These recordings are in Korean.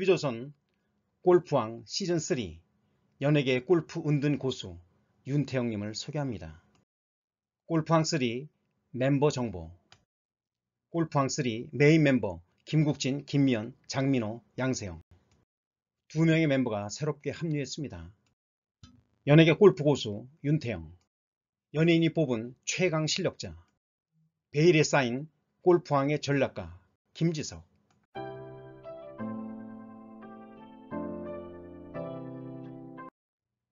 12조선 골프왕 시즌3 연예계 골프 은둔 고수 윤태영님을 소개합니다. 골프왕3 멤버 정보 골프왕3 메인 멤버 김국진, 김미연, 장민호, 양세형 두 명의 멤버가 새롭게 합류했습니다. 연예계 골프 고수 윤태영 연예인이 뽑은 최강 실력자 베일에 쌓인 골프왕의 전략가 김지석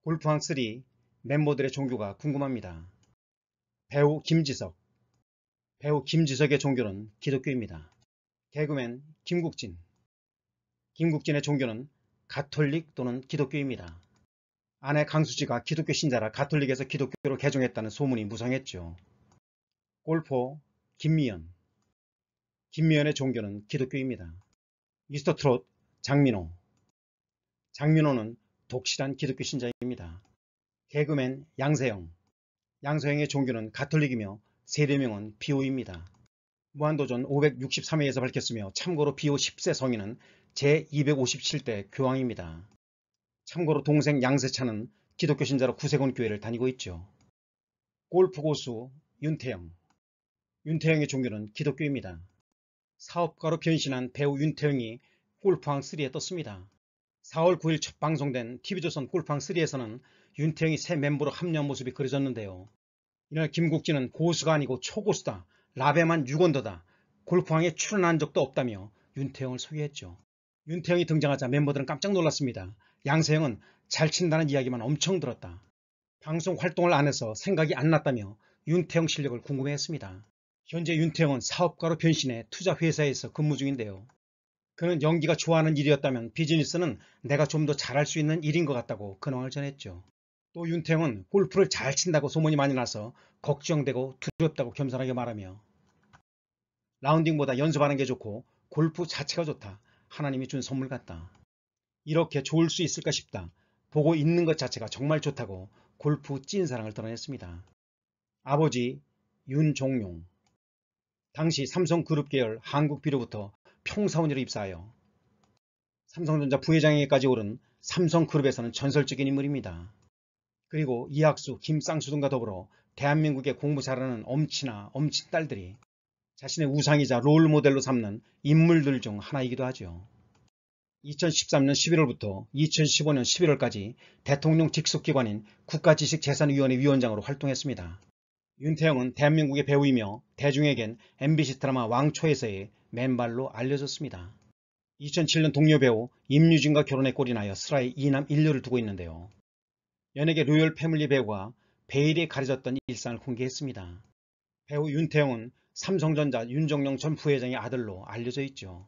올프왕3 멤버들의 종교가 궁금합니다. 배우 김지석 배우 김지석의 종교는 기독교입니다. 개그맨 김국진 김국진의 종교는 가톨릭 또는 기독교입니다. 아내 강수지가 기독교 신자라 가톨릭에서 기독교로 개종했다는 소문이 무성했죠. 골포 김미연 김미연의 종교는 기독교입니다. 미스터 트롯 장민호 장민호는 독실한 기독교 신자입니다. 개그맨 양세형 양세형의 종교는 가톨릭이며 세례명은 비오입니다. 무한도전 563회에서 밝혔으며 참고로 비오 10세 성인은 제257대 교황입니다. 참고로 동생 양세찬은 기독교 신자로 구세군 교회를 다니고 있죠. 골프 고수 윤태영 윤태영의 종교는 기독교입니다. 사업가로 변신한 배우 윤태영이 골프왕3에 떴습니다. 4월 9일 첫 방송된 TV조선 골팡3에서는 윤태영이 새 멤버로 합류한 모습이 그려졌는데요. 이날 김국진은 고수가 아니고 초고수다. 라베만 6원더다. 골프왕에 출연한 적도 없다며 윤태영을 소개했죠. 윤태영이 등장하자 멤버들은 깜짝 놀랐습니다. 양세형은 잘 친다는 이야기만 엄청 들었다. 방송 활동을 안 해서 생각이 안 났다며 윤태영 실력을 궁금해했습니다. 현재 윤태영은 사업가로 변신해 투자회사에서 근무 중인데요. 그는 연기가 좋아하는 일이었다면 비즈니스는 내가 좀 더 잘할 수 있는 일인 것 같다고 근황을 전했죠. 또 윤태영은 골프를 잘 친다고 소문이 많이 나서 걱정되고 두렵다고 겸손하게 말하며 라운딩보다 연습하는 게 좋고 골프 자체가 좋다. 하나님이 준 선물 같다. 이렇게 좋을 수 있을까 싶다. 보고 있는 것 자체가 정말 좋다고 골프 찐 사랑을 드러냈습니다. 아버지 윤종용 당시 삼성그룹 계열 한국비로부터 평사원으로 입사하여 삼성전자 부회장에게까지 오른 삼성그룹에서는 전설적인 인물입니다. 그리고 이학수, 김쌍수 등과 더불어 대한민국의 공부 잘하는 엄친아 엄친 딸들이 자신의 우상이자 롤모델로 삼는 인물들 중 하나이기도 하죠. 2013년 11월부터 2015년 11월까지 대통령 직속기관인 국가지식재산위원회 위원장으로 활동했습니다. 윤태영은 대한민국의 배우이며 대중에겐 MBC 드라마 왕초에서의 맨발로 알려졌습니다. 2007년 동료 배우 임유진과 결혼의 꼴이나여 슬하의 2남 1녀를 두고 있는데요. 연예계 로열 패밀리 배우와 베일에 가려졌던 일상을 공개했습니다. 배우 윤태영은 삼성전자 윤정영 전 부회장의 아들로 알려져 있죠.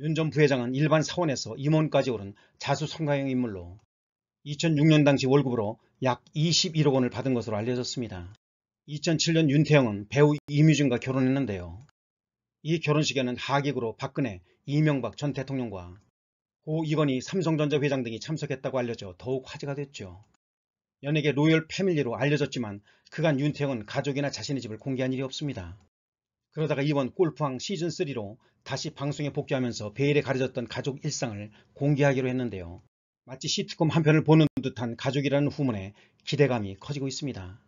윤 전 부회장은 일반 사원에서 임원까지 오른 자수성가형 인물로 2006년 당시 월급으로 약 21억 원을 받은 것으로 알려졌습니다. 2007년 윤태영은 배우 임유진과 결혼했는데요. 이 결혼식에는 하객으로 박근혜, 이명박 전 대통령과 고 이건희 삼성전자 회장 등이 참석했다고 알려져 더욱 화제가 됐죠. 연예계 로열 패밀리로 알려졌지만 그간 윤태영은 가족이나 자신의 집을 공개한 일이 없습니다. 그러다가 이번 골프왕 시즌3로 다시 방송에 복귀하면서 베일에 가려졌던 가족 일상을 공개하기로 했는데요. 마치 시트콤 한 편을 보는 듯한 가족이라는 후문에 기대감이 커지고 있습니다.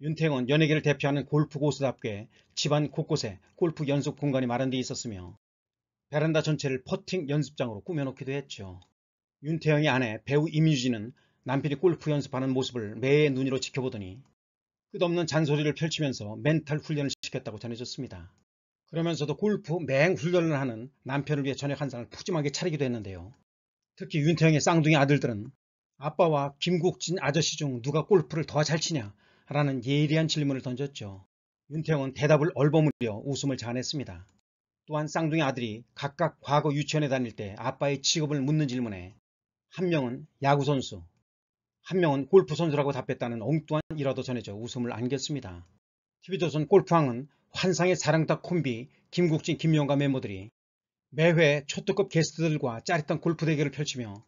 윤태영은 연예계를 대표하는 골프 고수답게 집안 곳곳에 골프 연습 공간이 마련되어 있었으며 베란다 전체를 퍼팅 연습장으로 꾸며놓기도 했죠. 윤태영의 아내 배우 임유진은 남편이 골프 연습하는 모습을 매의 눈으로 지켜보더니 끝없는 잔소리를 펼치면서 멘탈 훈련을 시켰다고 전해졌습니다. 그러면서도 골프 맹 훈련을 하는 남편을 위해 저녁 한 상을 푸짐하게 차리기도 했는데요. 특히 윤태영의 쌍둥이 아들들은 아빠와 김국진 아저씨 중 누가 골프를 더 잘 치냐 하라는 예리한 질문을 던졌죠. 윤태영은 대답을 얼버무려 웃음을 자아냈습니다. 또한 쌍둥이 아들이 각각 과거 유치원에 다닐 때 아빠의 직업을 묻는 질문에 한 명은 야구선수, 한 명은 골프선수라고 답했다는 엉뚱한 일화도 전해져 웃음을 안겼습니다. TV조선 골프왕은 환상의 사랑닭 콤비 김국진, 김용과 멤버들이 매회 초특급 게스트들과 짜릿한 골프 대결을 펼치며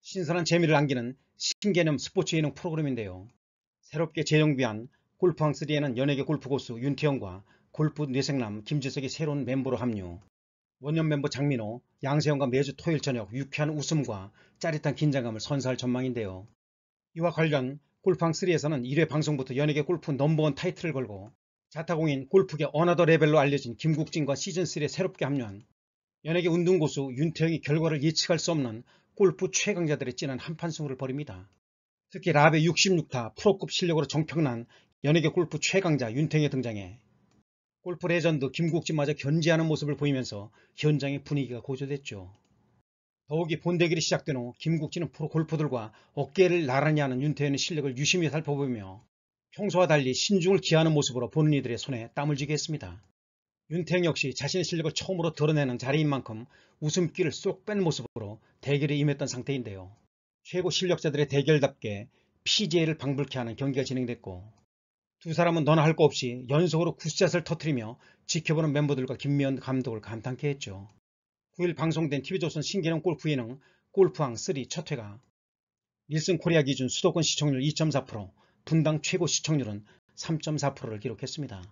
신선한 재미를 안기는 신개념 스포츠 예능 프로그램인데요. 새롭게 재정비한 골프왕3에는 연예계 골프고수 윤태영과 골프 뇌생남 김재석이 새로운 멤버로 합류. 원년 멤버 장민호, 양세형과 매주 토요일 저녁 유쾌한 웃음과 짜릿한 긴장감을 선사할 전망인데요. 이와 관련 골프왕3에서는 1회 방송부터 연예계 골프 넘버원 타이틀을 걸고 자타공인 골프계 어나더 레벨로 알려진 김국진과 시즌3에 새롭게 합류한 연예계 운동고수 윤태영이 결과를 예측할 수 없는 골프 최강자들의 진한 한판 승부를 벌입니다. 특히 라베 66타 프로급 실력으로 정평난 연예계 골프 최강자 윤탱이 등장해 골프 레전드 김국진마저 견제하는 모습을 보이면서 현장의 분위기가 고조됐죠. 더욱이 본대결이 시작된 후 김국진은 프로 골퍼들과 어깨를 나란히 하는 윤태현의 실력을 유심히 살펴보며 평소와 달리 신중을 기하는 모습으로 보는 이들의 손에 땀을 쥐게 했습니다. 윤태영 역시 자신의 실력을 처음으로 드러내는 자리인 만큼 웃음길을쏙 뺀 모습으로 대결에 임했던 상태인데요. 최고 실력자들의 대결답게 PJ를 방불케 하는 경기가 진행됐고 두 사람은 너나 할 거 없이 연속으로 굿샷을 터트리며 지켜보는 멤버들과 김미연 감독을 감탄케 했죠. 9일 방송된 TV조선 신기능 골프 예능 골프왕 3 첫회가 닐슨 코리아 기준 수도권 시청률 2.4%, 분당 최고 시청률은 3.4%를 기록했습니다.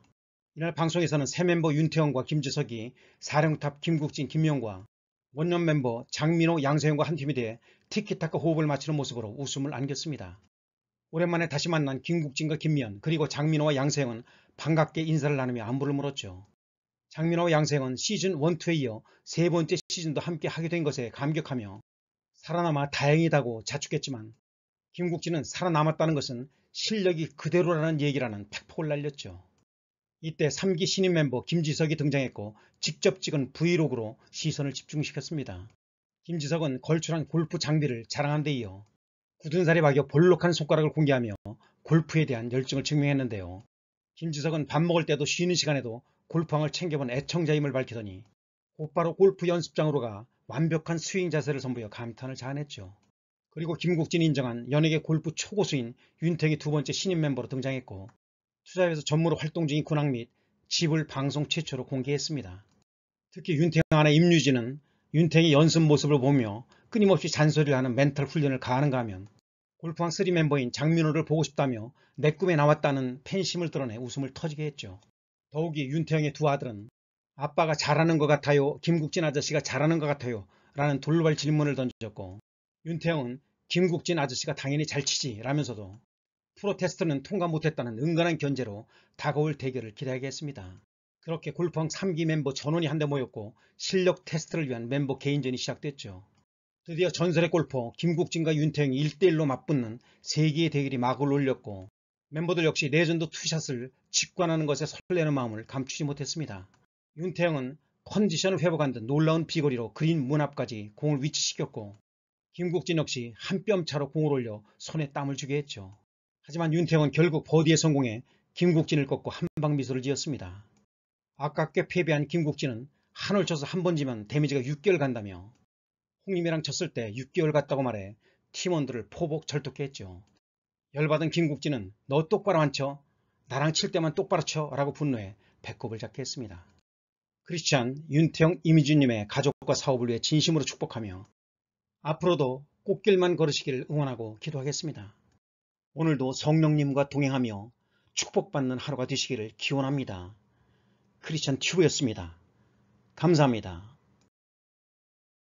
이날 방송에서는 새 멤버 윤태영과 김지석이 사령탑 김국진, 김명과 원년 멤버 장민호 양세형과 한팀이 돼 티키타카 호흡을 맞추는 모습으로 웃음을 안겼습니다. 오랜만에 다시 만난 김국진과 김미연 그리고 장민호와 양세형은 반갑게 인사를 나누며 안부를 물었죠. 장민호와 양세형은 시즌 1,2에 이어 세 번째 시즌도 함께 하게 된 것에 감격하며 살아남아 다행이다고 자축했지만 김국진은 살아남았다는 것은 실력이 그대로라는 얘기라는 팩폭을 날렸죠. 이때 3기 신인 멤버 김지석이 등장했고 직접 찍은 브이로그로 시선을 집중시켰습니다. 김지석은 걸출한 골프 장비를 자랑한 데 이어 굳은 살이 박여 볼록한 손가락을 공개하며 골프에 대한 열정을 증명했는데요. 김지석은 밥 먹을 때도 쉬는 시간에도 골프왕을 챙겨본 애청자임을 밝히더니 곧바로 골프 연습장으로 가 완벽한 스윙 자세를 선보여 감탄을 자아냈죠. 그리고 김국진이 인정한 연예계 골프 초고수인 윤택이 두 번째 신인 멤버로 등장했고 투자협에서 전무로 활동 중인 군황및 집을 방송 최초로 공개했습니다. 특히 윤태환의 임유진은 윤탱이 연습 모습을 보며 끊임없이 잔소리를 하는 멘탈 훈련을 가하는가 하면 골프왕 3 멤버인 장민호를 보고 싶다며 내 꿈에 나왔다는 팬심을 드러내 웃음을 터지게 했죠. 더욱이 윤태영의 두 아들은 아빠가 잘하는 것 같아요, 김국진 아저씨가 잘하는 것 같아요 라는 돌발 질문을 던졌고 윤태영은 김국진 아저씨가 당연히 잘 치지 라면서도 프로테스트는 통과 못했다는 은근한 견제로 다가올 대결을 기대하겠습니다. 그렇게 골프왕 3기 멤버 전원이 한데 모였고 실력 테스트를 위한 멤버 개인전이 시작됐죠. 드디어 전설의 골퍼 김국진과 윤태영이 1대1로 맞붙는 세기의 대결이 막을 올렸고 멤버들 역시 레전드 투샷을 직관하는 것에 설레는 마음을 감추지 못했습니다. 윤태영은 컨디션을 회복한 듯 놀라운 비거리로 그린 문 앞까지 공을 위치시켰고 김국진 역시 한뼘 차로 공을 올려 손에 땀을 주게 했죠. 하지만 윤태원 결국 보디에 성공해 김국진을 꺾고 한방미소를 지었습니다. 아깝게 패배한 김국진은 한홀 쳐서 한 번 지면 데미지가 6개월 간다며 홍림이랑 쳤을 때 6개월 갔다고 말해 팀원들을 포복 절뚝게 했죠. 열받은 김국진은 너 똑바로 앉혀 나랑 칠 때만 똑바로 쳐? 라고 분노해 배꼽을 잡게 했습니다. 크리스찬, 윤태영, 이미주님의 가족과 사업을 위해 진심으로 축복하며 앞으로도 꽃길만 걸으시길 응원하고 기도하겠습니다. 오늘도 성령님과 동행하며 축복받는 하루가 되시기를 기원합니다. 크리스천 튜브였습니다. 감사합니다.